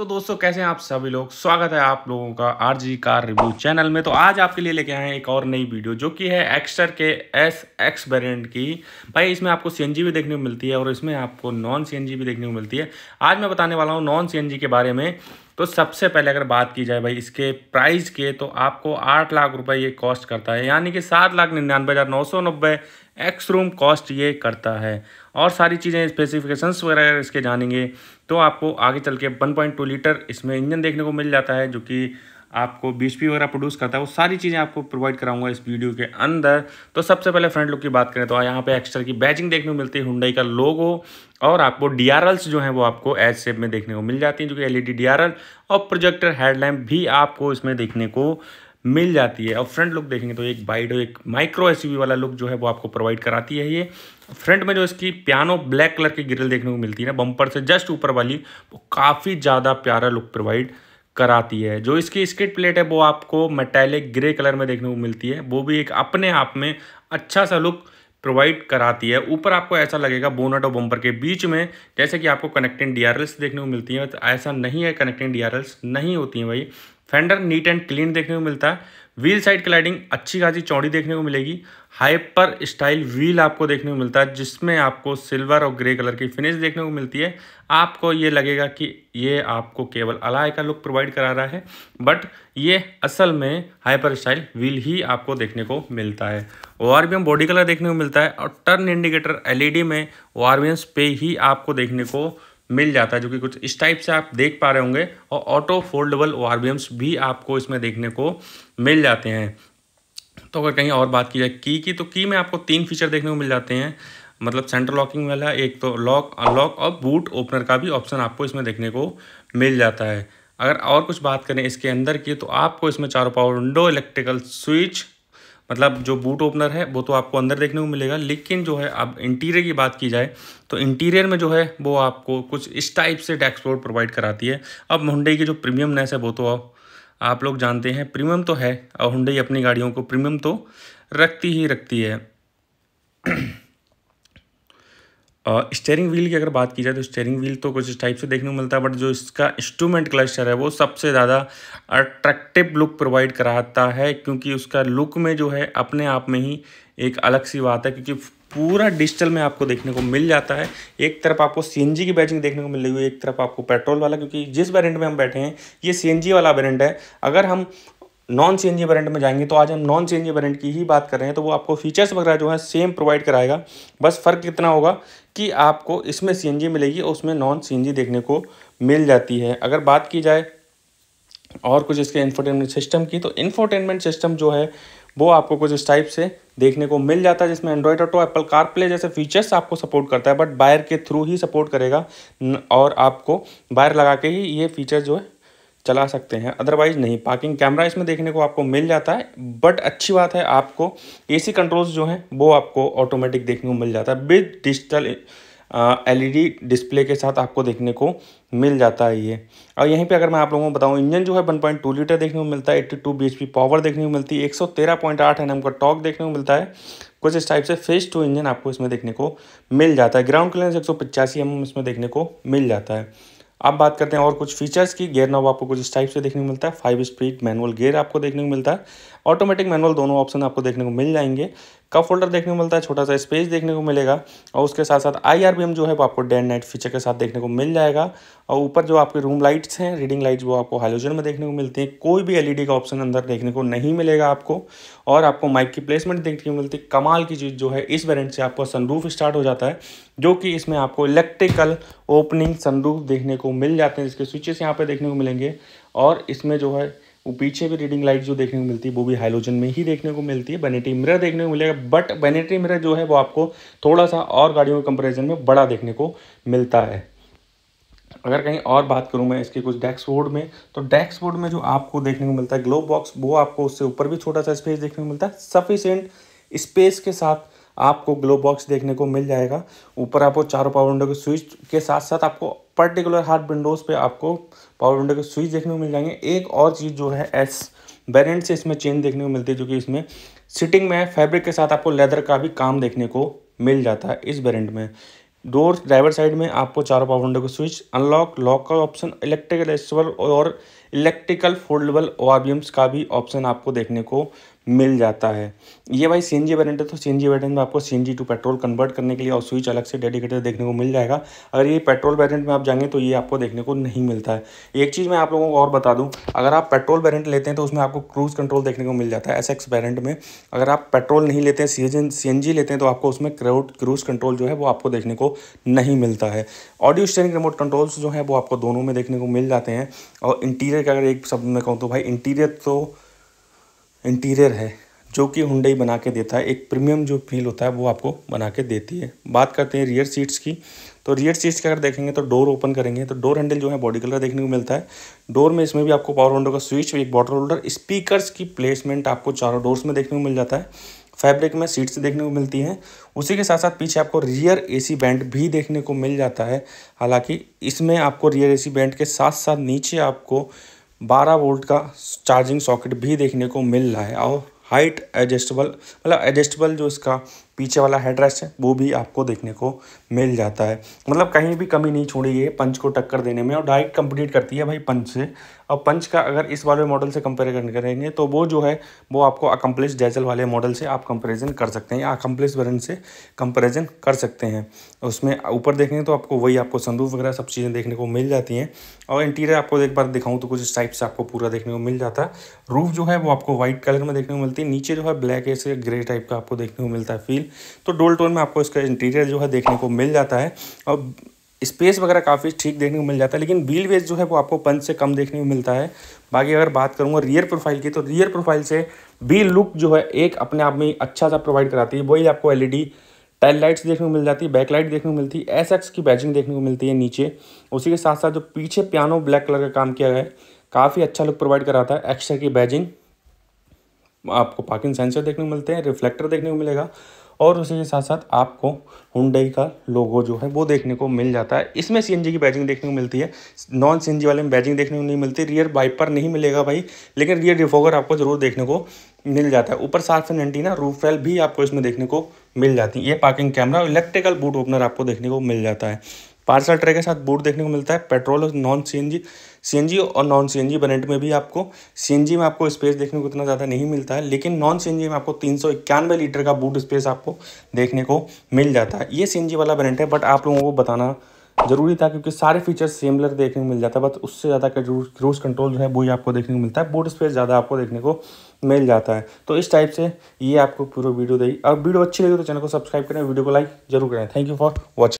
तो दोस्तों कैसे हैं आप सभी लोग स्वागत है आप लोगों का R G car review channel में तो आज आपके लिए लेके आए हैं एक और नई वीडियो जो कि है एक्स्टर के एस एक्स वेरियंट की भाई इसमें आपको सीएनजी भी देखने को मिलती है और इसमें आपको नॉन सीएनजी भी देखने को मिलती है आज मैं बताने वाला हूँ नॉन जी के बारे में तो सबसे पहले अगर बात की जाए भाई इसके प्राइस के तो आपको आठ लाख रुपये ये कॉस्ट करता है यानी कि सात लाख निन्यानवे हज़ार नौ सौ नब्बे एक्स रूम कॉस्ट ये करता है और सारी चीज़ें स्पेसिफिकेशंस वगैरह इसके जानेंगे तो आपको आगे चल के टू लीटर इसमें इंजन देखने को मिल जाता है जो कि आपको बीस पी वगैरह प्रोड्यूस करता है वो सारी चीज़ें आपको प्रोवाइड कराऊंगा इस वीडियो के अंदर तो सबसे पहले फ्रंट लुक की बात करें तो यहाँ पे एक्स्ट्रा की बैचिंग देखने को मिलती है हुंडई का लोगो और आपको डी जो हैं वो आपको एच शेप में देखने को मिल जाती हैं जो कि एल ई और प्रोजेक्टर हेडलैम्प भी आपको इसमें देखने को मिल जाती है और फ्रंट लुक देखेंगे तो एक बाइड एक माइक्रो एस वाला लुक जो है वो आपको प्रोवाइड कराती है ये फ्रंट में जो इसकी प्यानो ब्लैक कलर की ग्रिल देखने को मिलती है ना बम्पर से जस्ट ऊपर वाली वो काफ़ी ज़्यादा प्यारा लुक प्रोवाइड कराती है जो इसकी स्किट प्लेट है वो आपको मेटेलिक ग्रे कलर में देखने को मिलती है वो भी एक अपने आप में अच्छा सा लुक प्रोवाइड कराती है ऊपर आपको ऐसा लगेगा बोनट और बम्पर के बीच में जैसे कि आपको कनेक्टिंग डी देखने को मिलती है तो ऐसा नहीं है कनेक्टिंग डी नहीं होती हैं भाई फेंडर नीट एंड क्लीन देखने को मिलता है व्हील साइड क्लाइडिंग अच्छी खासी चौड़ी देखने को मिलेगी हाइपर स्टाइल व्हील आपको देखने को मिलता है जिसमें आपको सिल्वर और ग्रे कलर की फिनिश देखने को मिलती है आपको ये लगेगा कि ये आपको केवल अलाय का लुक प्रोवाइड करा रहा है बट ये असल में हाइपर स्टाइल व्हील ही आपको देखने को मिलता है ओ बॉडी कलर देखने को मिलता है और टर्न इंडिकेटर एल में ओ पे ही आपको देखने को मिल जाता है जो कि कुछ इस टाइप से आप देख पा रहे होंगे और ऑटो फोल्डेबल ओ भी आपको इसमें देखने को मिल जाते हैं तो अगर कहीं और बात की जाए की की तो की में आपको तीन फीचर देखने को मिल जाते हैं मतलब सेंटर लॉकिंग वाला एक तो लॉक अनलॉक और बूट ओपनर का भी ऑप्शन आपको इसमें देखने को मिल जाता है अगर और कुछ बात करें इसके अंदर की तो आपको इसमें चारों पावर विंडो इलेक्ट्रिकल स्विच मतलब जो बूट ओपनर है वो तो आपको अंदर देखने को मिलेगा लेकिन जो है अब इंटीरियर की बात की जाए तो इंटीरियर में जो है वो आपको कुछ इस टाइप से डैक्सबोर्ड प्रोवाइड कराती है अब मुंडे की जो प्रीमियमनेस है वो तो आप लोग जानते हैं प्रीमियम तो है और हुंडई अपनी गाड़ियों को प्रीमियम तो रखती ही रखती है स्टेयरिंग व्हील की अगर बात की जाए तो स्टेयरिंग व्हील तो कुछ इस टाइप से देखने को मिलता है बट जो इसका इंस्ट्रूमेंट क्लस्टर है वो सबसे ज़्यादा अट्रैक्टिव लुक प्रोवाइड कराता है क्योंकि उसका लुक में जो है अपने आप में ही एक अलग सी बात है क्योंकि पूरा डिजिटल में आपको देखने को मिल जाता है एक तरफ आपको सी की बैचिंग देखने को मिल रही है एक तरफ आपको पेट्रोल वाला क्योंकि जिस ब्रांड में हम बैठे हैं ये सी वाला ब्रांड है अगर हम non C N G brand में जाएंगे तो आज हम non C N G brand की ही बात कर रहे हैं तो वो आपको फीचर्स वगैरह जो है सेम प्रोवाइड कराएगा बस फ़र्क कितना होगा कि आपको इसमें सीएनजी मिलेगी और उसमें नॉन सीएनजी देखने को मिल जाती है अगर बात की जाए और कुछ इसके इन्फोटेनमेंट सिस्टम की तो इन्फोटेनमेंट सिस्टम जो है वो आपको कुछ इस टाइप से देखने को मिल जाता है जिसमें Android auto Apple car play जैसे फीचर्स आपको सपोर्ट करता है बट बायर के थ्रू ही सपोर्ट करेगा और आपको बायर लगा के ही ये फीचर जो है चला सकते हैं अदरवाइज़ नहीं पार्किंग कैमरा इसमें देखने को आपको मिल जाता है बट अच्छी बात है आपको एसी कंट्रोल्स जो हैं वो आपको ऑटोमेटिक देखने को मिल जाता है विद डिजिटल एलईडी डिस्प्ले के साथ आपको देखने को मिल जाता है ये और यहीं पे अगर मैं आप लोगों को बताऊं इंजन जो है 1.2 लीटर देखने को मिलता है 82 बीएचपी पावर देखने को मिलती है 113.8 एम का टॉक देखने को मिलता है कुछ इस टाइप से फेस टू इंजन आपको इसमें देखने को मिल जाता है ग्राउंड क्लियरेंस एक सौ पचासी इसमें देखने को मिल जाता है अब बात करते हैं और कुछ फीचर्स की गेयर नॉब आपको कुछ इस टाइप से देखने को मिलता है फाइव स्पीड मैनुअल गेयर आपको देखने को मिलता है ऑटोमेटिक मैनुअल दोनों ऑप्शन आपको देखने को मिल जाएंगे कप होल्डर देखने को मिलता है छोटा सा स्पेस देखने को मिलेगा और उसके साथ साथ आई जो है वो आपको डे नाइट फीचर के साथ देखने को मिल जाएगा और ऊपर जो आपके रूम लाइट्स हैं रीडिंग लाइट्स वो आपको हाइलोजन में देखने को मिलती हैं कोई भी एलईडी e का ऑप्शन अंदर देखने को नहीं मिलेगा आपको और आपको माइक की प्लेसमेंट देखने को मिलती कमाल की चीज़ जो है इस वेरेंट से आपका सनरूफ स्टार्ट हो जाता है जो कि इसमें आपको इलेक्ट्रिकल ओपनिंग सनरूफ देखने को मिल जाते हैं जिसके स्विचेस यहाँ पे देखने को मिलेंगे और इसमें जो है वो पीछे भी रीडिंग लाइट जो देखने को मिलती है वो भी हाइलोजन में ही देखने को मिलती है बेनेटी मिरर देखने को मिलेगा बट बेनेटी मिरर जो है वो आपको थोड़ा सा और गाड़ियों के कंपेरिजन में बड़ा देखने को मिलता है अगर कहीं और बात करूं मैं इसके कुछ डैक्सबोर्ड में तो डैक्सबोर्ड में जो आपको देखने को मिलता है ग्लोब बॉक्स वो आपको उससे ऊपर भी छोटा सा स्पेस देखने को मिलता है सफिशेंट स्पेस के साथ आपको ग्लो बॉक्स देखने को मिल जाएगा ऊपर आपको चारों पावर विंडो के स्विच के साथ साथ आपको पर्टिकुलर हार्ड विंडोज़ पे आपको पावर विंडो के स्विच देखने को मिल जाएंगे एक और चीज़ जो है एस वेरियंट से इसमें चेन देखने को मिलती है जो कि इसमें सिटिंग में फैब्रिक के साथ आपको लेदर का भी काम देखने को मिल जाता है इस वेरियंट में डोर ड्राइवर साइड में आपको चारों पावर विंडो के स्विच अनलॉक लॉक का ऑप्शन इलेक्ट्रिकल एडजस्टेबल और इलेक्ट्रिकल फोल्डेबल ओ का भी ऑप्शन आपको देखने को मिल जाता है ये भाई सी एन जी वैरेंट है तो सी एन जी वैरेंट में आपको C N G to petrol convert करने के लिए और स्विच अलग से डेडिकेटेड देखने को मिल जाएगा अगर ये पेट्रोल वैरेंट में आप जाएंगे तो ये आपको देखने को नहीं मिलता है एक चीज़ मैं आप लोगों को और बता दूँ अगर आप पेट्रोल वैरेंट लेते हैं तो उसमें आपको क्रूज़ कंट्रोल देखने को मिल जाता है एस एक्स वेरेंट में अगर आप पेट्रोल नहीं लेते हैं सी एन जी लेते हैं तो आपको उसमें क्रूज़ कंट्रोल जो है वो आपको देखने को नहीं मिलता है ऑडियो स्टेयरिंग रिमोट कंट्रोल्स जो है वो आपको दोनों में देखने को मिल जाते हैं और इंटीरियर का अगर एक शब्द में कहूँ तो भाई इंटीरियर तो इंटीरियर है जो कि हुंडई बना के देता है एक प्रीमियम जो फील होता है वो आपको बना के देती है बात करते हैं रियर सीट्स की तो रियर सीट्स का अगर देखेंगे तो डोर ओपन करेंगे तो डोर हैंडल जो है बॉडी कलर देखने को मिलता है डोर में इसमें भी आपको पावर विंडो का स्विच एक बॉटल होल्डर स्पीकर की प्लेसमेंट आपको चारों डोर्स में देखने को मिल जाता है फैब्रिक में सीट्स देखने को मिलती हैं उसी के साथ साथ पीछे आपको रियर एसी बैंड भी देखने को मिल जाता है हालांकि इसमें आपको रियर एसी बैंड के साथ साथ नीचे आपको बारह वोल्ट का चार्जिंग सॉकेट भी देखने को मिल रहा है और हाइट एडजस्टेबल मतलब एडजस्टेबल जो इसका पीछे वाला हेड रेस्ट है वो भी आपको देखने को मिल जाता है मतलब कहीं भी कमी नहीं छोड़ी है पंच को टक्कर देने में और डायरेक्ट कंप्लीट करती है भाई पंच से और पंच का अगर इस वाले मॉडल से कंपेयर करेंगे तो वो जो है वो आपको अकम्पलिश डैजल वाले मॉडल से आप कंपेरिजन कर सकते हैं या अकम्पलिश वर्न से कंपेरिजन कर सकते हैं उसमें ऊपर देखेंगे तो आपको वही आपको संदूफ वगैरह सब चीज़ें देखने को मिल जाती हैं और इंटीरियर आपको एक बार दिखाऊँ तो कुछ इस टाइप से आपको पूरा देखने को मिल जाता है रूफ जो है वो आपको व्हाइट कलर में देखने को मिलती है नीचे जो है ब्लैक ऐसे ग्रे टाइप का आपको देखने को मिलता है फील तो डोल टोन में आपको इसका इंटीरियर जो है देखने को मिल जाता है और स्पेस वगैरह काफ़ी ठीक देखने को मिल जाता है लेकिन व्हील वेज जो है वो आपको पंच से कम देखने को मिलता है बाकी अगर बात करूँगा रियर प्रोफाइल की तो रियर प्रोफाइल से भी लुक जो है एक अपने आप में अच्छा सा प्रोवाइड कराती है वही आपको एलईडी टेल लाइट्स देखने को मिल जाती है बैक लाइट देखने को मिलती है एस की बैजिंग देखने को मिलती है नीचे उसी के साथ साथ जो पीछे पियानो ब्लैक कलर का काम किया गया है काफ़ी अच्छा लुक प्रोवाइड कराता है एक्स्ट्रा की बैजिंग आपको पार्किंग सेंसर देखने को मिलते हैं रिफ्लेक्टर देखने को मिलेगा और उसी के साथ साथ आपको हुडई का लोगो जो है वो देखने को मिल जाता है इसमें सी की बैजिंग देखने को मिलती है नॉन सी वाले में बैजिंग देखने को नहीं मिलती रियर वाइपर नहीं मिलेगा भाई लेकिन रियर रिफोगर आपको ज़रूर देखने को मिल जाता है ऊपर साफ एंड एंटीना रूफ भी आपको इसमें देखने को मिल जाती है ये parking camera electrical boot opener आपको देखने को मिल जाता है पार्सल ट्रे के साथ बूट देखने को मिलता है पेट्रोल और नॉन सीएनजी सीएनजी और नॉन सीएनजी एन में भी आपको सीएनजी में आपको स्पेस देखने को इतना ज़्यादा नहीं मिलता है लेकिन नॉन सीएनजी में आपको तीन लीटर का बूट स्पेस आपको देखने को मिल जाता है ये सी वाला ब्रेंट है बट आप लोगों को बताना जरूरी था क्योंकि सारे फीचर्स सेमलर देखने को मिल जाता है बट उससे ज़्यादा का क्रूज कंट्रोल जो है वो ही आपको देखने को मिलता है बूट स्पेस ज़्यादा आपको देखने को मिल जाता है तो इस टाइप से ये आपको पूरा वीडियो देगी अब वीडियो अच्छी लगी तो चैनल को सब्सक्राइब करें वीडियो को लाइक जरूर करें थैंक यू फॉर वॉचिंग